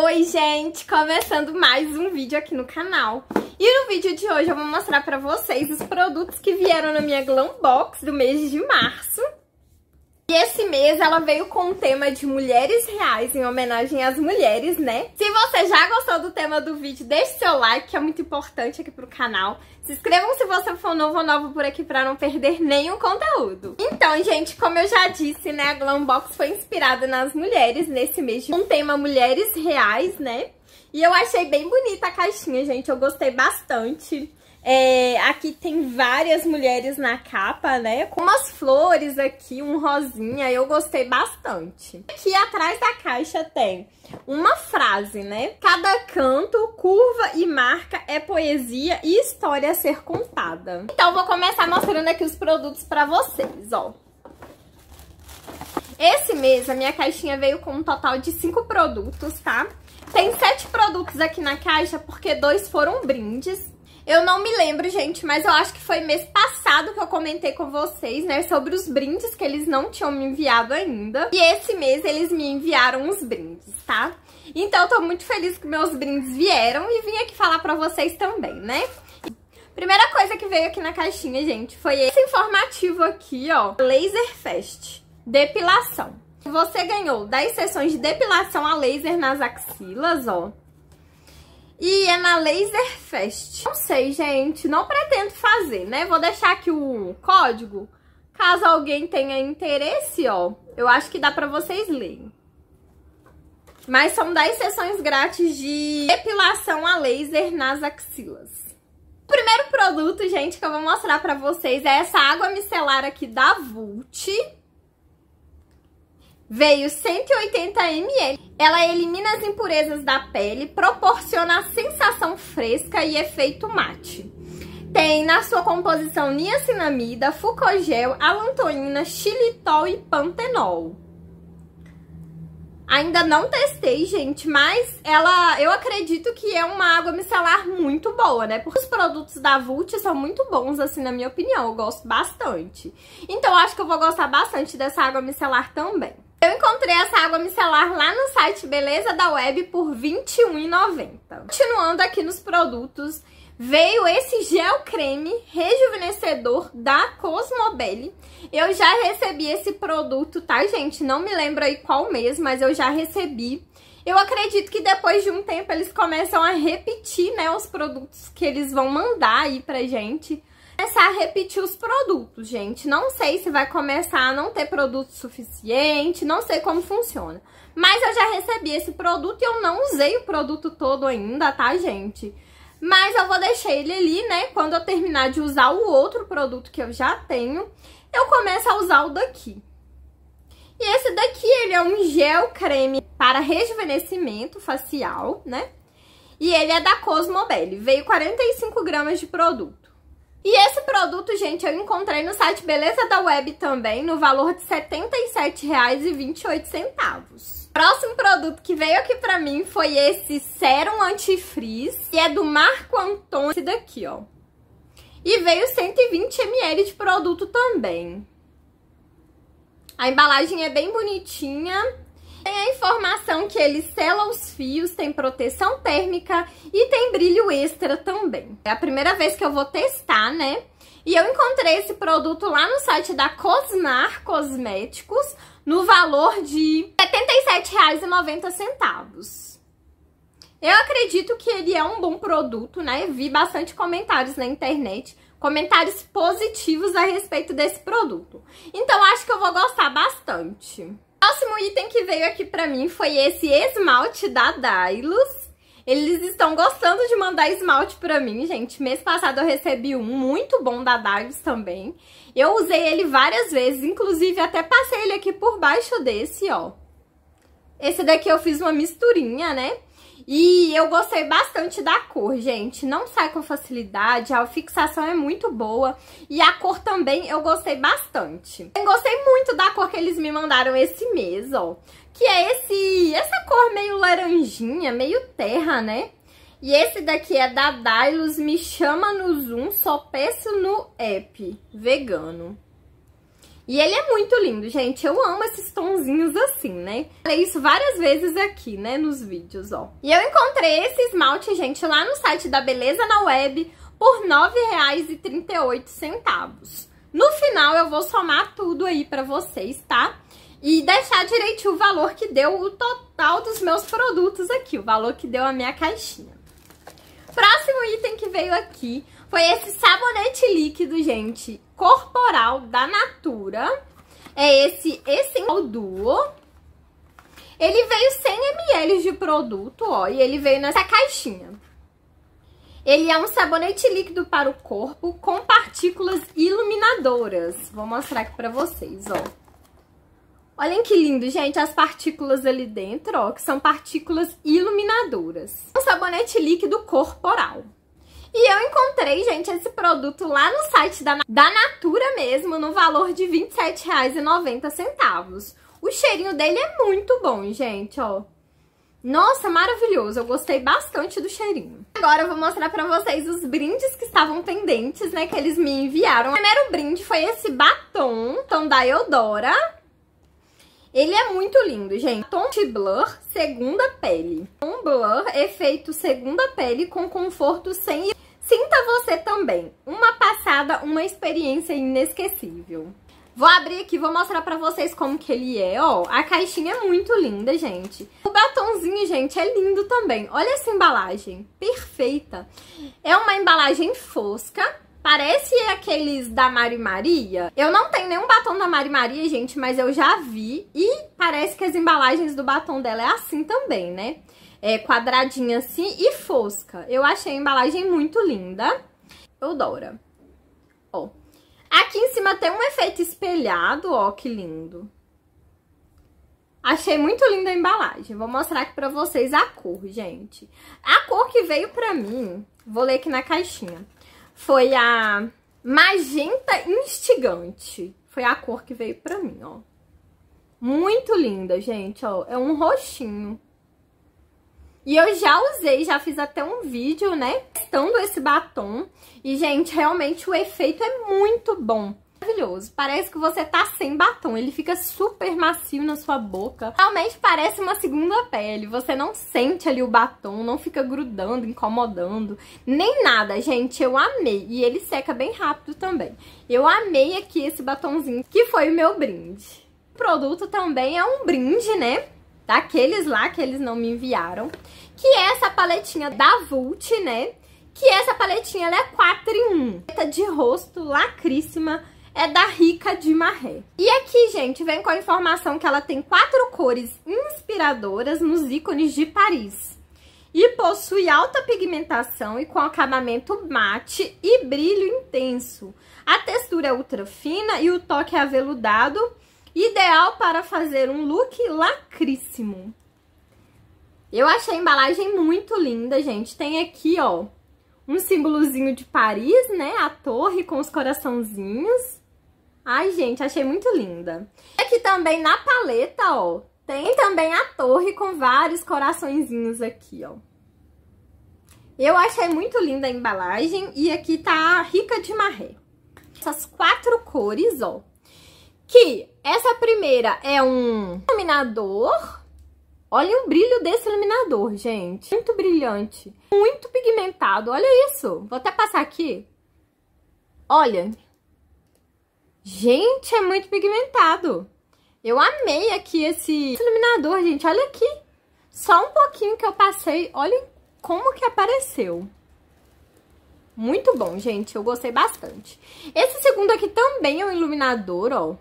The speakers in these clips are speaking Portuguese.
Oi gente, começando mais um vídeo aqui no canal E no vídeo de hoje eu vou mostrar pra vocês os produtos que vieram na minha Glam Box do mês de março e esse mês ela veio com o tema de mulheres reais, em homenagem às mulheres, né? Se você já gostou do tema do vídeo, deixe seu like, que é muito importante aqui pro canal. Se inscrevam se você for novo ou novo por aqui pra não perder nenhum conteúdo. Então, gente, como eu já disse, né, a Glambox foi inspirada nas mulheres nesse mês com o tema mulheres reais, né? E eu achei bem bonita a caixinha, gente, eu gostei bastante. É, aqui tem várias mulheres na capa, né? Com umas flores aqui, um rosinha, eu gostei bastante. Aqui atrás da caixa tem uma frase, né? Cada canto, curva e marca é poesia e história a ser contada. Então vou começar mostrando aqui os produtos para vocês, ó. Esse mês a minha caixinha veio com um total de cinco produtos, tá? Tem sete produtos aqui na caixa, porque dois foram brindes. Eu não me lembro, gente, mas eu acho que foi mês passado que eu comentei com vocês, né, sobre os brindes que eles não tinham me enviado ainda. E esse mês eles me enviaram os brindes, tá? Então eu tô muito feliz que meus brindes vieram e vim aqui falar pra vocês também, né? Primeira coisa que veio aqui na caixinha, gente, foi esse informativo aqui, ó, Laser Fest, depilação. Você ganhou 10 sessões de depilação a laser nas axilas, ó. E é na Laserfest. Não sei, gente, não pretendo fazer, né? Vou deixar aqui o código, caso alguém tenha interesse, ó. Eu acho que dá pra vocês lerem. Mas são 10 sessões grátis de depilação a laser nas axilas. O primeiro produto, gente, que eu vou mostrar pra vocês é essa água micelar aqui da Vult veio 180 ml. Ela elimina as impurezas da pele, proporciona a sensação fresca e efeito mate. Tem na sua composição niacinamida, fucogel, alantoína, xilitol e pantenol. Ainda não testei, gente, mas ela, eu acredito que é uma água micelar muito boa, né? Porque os produtos da Vult são muito bons, assim, na minha opinião. Eu gosto bastante. Então, acho que eu vou gostar bastante dessa água micelar também. Eu encontrei essa água micelar lá no site Beleza da Web por 21,90. Continuando aqui nos produtos, veio esse gel creme rejuvenescedor da Cosmobelly. Eu já recebi esse produto, tá, gente? Não me lembro aí qual mês, mas eu já recebi. Eu acredito que depois de um tempo eles começam a repetir, né, os produtos que eles vão mandar aí pra gente começar a repetir os produtos, gente. Não sei se vai começar a não ter produto suficiente, não sei como funciona. Mas eu já recebi esse produto e eu não usei o produto todo ainda, tá, gente? Mas eu vou deixar ele ali, né? Quando eu terminar de usar o outro produto que eu já tenho, eu começo a usar o daqui. E esse daqui, ele é um gel creme para rejuvenescimento facial, né? E ele é da Cosmobelly, veio 45 gramas de produto. E esse produto, gente, eu encontrei no site Beleza da Web também, no valor de R$ 77,28. Próximo produto que veio aqui pra mim foi esse Serum antifrizz, que é do Marco Antônio, esse daqui, ó. E veio 120ml de produto também. A embalagem é bem bonitinha, tem a informação que ele sela os fios, tem proteção térmica e tem brilho extra também. É a primeira vez que eu vou testar, né? E eu encontrei esse produto lá no site da Cosmar Cosméticos, no valor de R$ 77,90. Eu acredito que ele é um bom produto, né? Vi bastante comentários na internet, comentários positivos a respeito desse produto. Então, acho que eu vou gostar bastante. Próximo item que veio aqui pra mim foi esse esmalte da Dailus. Eles estão gostando de mandar esmalte pra mim, gente. Mês passado eu recebi um muito bom da Dailus também. Eu usei ele várias vezes, inclusive até passei ele aqui por baixo desse, ó. Esse daqui eu fiz uma misturinha, né? E eu gostei bastante da cor, gente. Não sai com facilidade, a fixação é muito boa. E a cor também eu gostei bastante. Eu gostei muito da cor que eles me mandaram esse mês, ó. Que é esse, essa cor meio laranjinha, meio terra, né? E esse daqui é da Dylos, me chama no Zoom, só peço no app, vegano. E ele é muito lindo, gente. Eu amo esses tonzinhos assim, né? Falei isso várias vezes aqui, né, nos vídeos, ó. E eu encontrei esse esmalte, gente, lá no site da Beleza na Web por R$ 9,38. No final eu vou somar tudo aí pra vocês, tá? E deixar direitinho o valor que deu o total dos meus produtos aqui, o valor que deu a minha caixinha. Próximo item que veio aqui foi esse sabonete líquido, gente, corporal da Natura. É esse Essential Duo. Ele veio 100ml de produto, ó, e ele veio nessa caixinha. Ele é um sabonete líquido para o corpo com partículas iluminadoras. Vou mostrar aqui pra vocês, ó. Olhem que lindo, gente, as partículas ali dentro, ó, que são partículas iluminadoras. É um sabonete líquido corporal. E eu encontrei, gente, esse produto lá no site da, da Natura mesmo, no valor de R$ 27,90. O cheirinho dele é muito bom, gente, ó. Nossa, maravilhoso. Eu gostei bastante do cheirinho. Agora eu vou mostrar pra vocês os brindes que estavam pendentes, né? Que eles me enviaram. O primeiro brinde foi esse batom, então da Eudora. Ele é muito lindo, gente. Tom de blur, segunda pele. Tom blur, efeito segunda pele com conforto sem... Sinta você também. Uma passada, uma experiência inesquecível. Vou abrir aqui, vou mostrar pra vocês como que ele é, ó. A caixinha é muito linda, gente. O batonzinho, gente, é lindo também. Olha essa embalagem, perfeita. É uma embalagem fosca, Parece aqueles da Mari Maria. Eu não tenho nenhum batom da Mari Maria, gente, mas eu já vi. E parece que as embalagens do batom dela é assim também, né? É quadradinha assim e fosca. Eu achei a embalagem muito linda. Eu Dora. Ó. Aqui em cima tem um efeito espelhado, ó, que lindo. Achei muito linda a embalagem. Vou mostrar aqui pra vocês a cor, gente. A cor que veio pra mim, vou ler aqui na caixinha. Foi a magenta instigante. Foi a cor que veio pra mim, ó. Muito linda, gente, ó. É um roxinho. E eu já usei, já fiz até um vídeo, né, testando esse batom. E, gente, realmente o efeito é muito bom maravilhoso. Parece que você tá sem batom, ele fica super macio na sua boca. Realmente parece uma segunda pele, você não sente ali o batom, não fica grudando, incomodando, nem nada, gente. Eu amei e ele seca bem rápido também. Eu amei aqui esse batomzinho, que foi o meu brinde. O produto também é um brinde, né? Daqueles lá que eles não me enviaram. Que é essa paletinha da Vult, né? que essa paletinha é 4 em 1. Paleta de rosto lacríssima, é da Rica de Marré. E aqui, gente, vem com a informação que ela tem quatro cores inspiradoras nos ícones de Paris. E possui alta pigmentação e com acabamento mate e brilho intenso. A textura é ultra fina e o toque é aveludado, ideal para fazer um look lacríssimo. Eu achei a embalagem muito linda, gente. Tem aqui, ó, um símbolozinho de Paris, né? A torre com os coraçãozinhos. Ai, gente, achei muito linda. Aqui também na paleta, ó, tem também a torre com vários coraçõezinhos aqui, ó. Eu achei muito linda a embalagem e aqui tá rica de marré. Essas quatro cores, ó. Que essa primeira é um iluminador. Olha o brilho desse iluminador, gente. Muito brilhante. Muito pigmentado. Olha isso. Vou até passar aqui. Olha, Gente, é muito pigmentado. Eu amei aqui esse, iluminador, gente. Olha aqui. Só um pouquinho que eu passei. Olha como que apareceu. Muito bom, gente. Eu gostei bastante. Esse segundo aqui também é um iluminador, ó.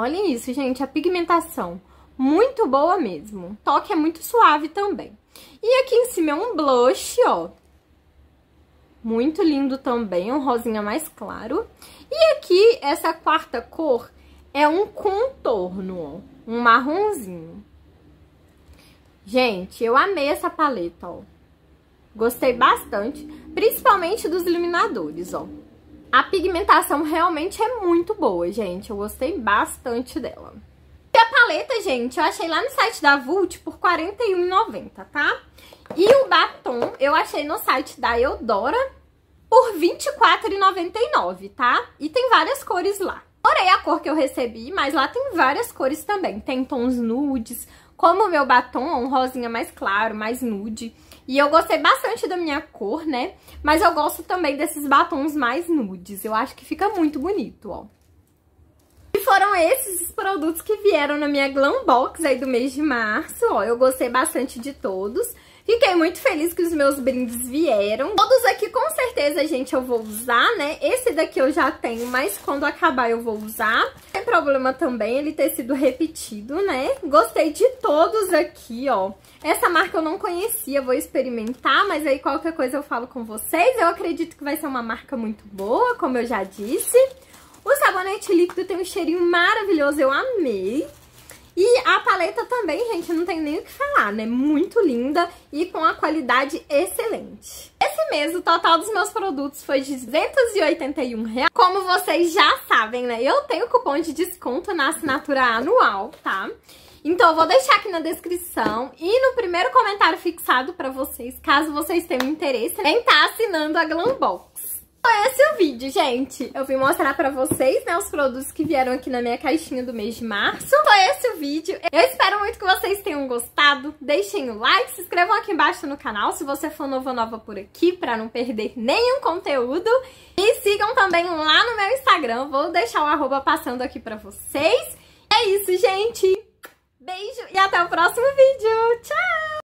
Olhem isso, gente. A pigmentação. Muito boa mesmo. O toque é muito suave também. E aqui em cima é um blush, ó muito lindo também, um rosinha mais claro. E aqui, essa quarta cor é um contorno, ó, um marronzinho. Gente, eu amei essa paleta, ó. Gostei bastante, principalmente dos iluminadores, ó. A pigmentação realmente é muito boa, gente. Eu gostei bastante dela paleta, gente, eu achei lá no site da Vult por R$ 41,90, tá? E o batom eu achei no site da Eudora por R$ 24,99, tá? E tem várias cores lá. Adorei a cor que eu recebi, mas lá tem várias cores também. Tem tons nudes, como o meu batom, um rosinha mais claro, mais nude. E eu gostei bastante da minha cor, né? Mas eu gosto também desses batons mais nudes. Eu acho que fica muito bonito, ó. Então, esses produtos que vieram na minha Glam Box aí do mês de março, ó, eu gostei bastante de todos. Fiquei muito feliz que os meus brindes vieram. Todos aqui, com certeza, gente, eu vou usar, né? Esse daqui eu já tenho, mas quando acabar eu vou usar. Não tem problema também ele ter sido repetido, né? Gostei de todos aqui, ó. Essa marca eu não conhecia, vou experimentar, mas aí qualquer coisa eu falo com vocês. Eu acredito que vai ser uma marca muito boa, como eu já disse. O sabonete líquido tem um cheirinho maravilhoso, eu amei. E a paleta também, gente, não tem nem o que falar, né? Muito linda e com a qualidade excelente. Esse mês o total dos meus produtos foi de 281 reais. Como vocês já sabem, né? Eu tenho cupom de desconto na assinatura anual, tá? Então, eu vou deixar aqui na descrição e no primeiro comentário fixado pra vocês, caso vocês tenham interesse em estar tá assinando a Glambol. Foi esse o vídeo, gente. Eu vim mostrar pra vocês, né, os produtos que vieram aqui na minha caixinha do mês de março. Foi esse o vídeo. Eu espero muito que vocês tenham gostado. Deixem o like, se inscrevam aqui embaixo no canal se você for novo ou nova por aqui, pra não perder nenhum conteúdo. E sigam também lá no meu Instagram. Vou deixar o arroba passando aqui pra vocês. É isso, gente. Beijo e até o próximo vídeo. Tchau!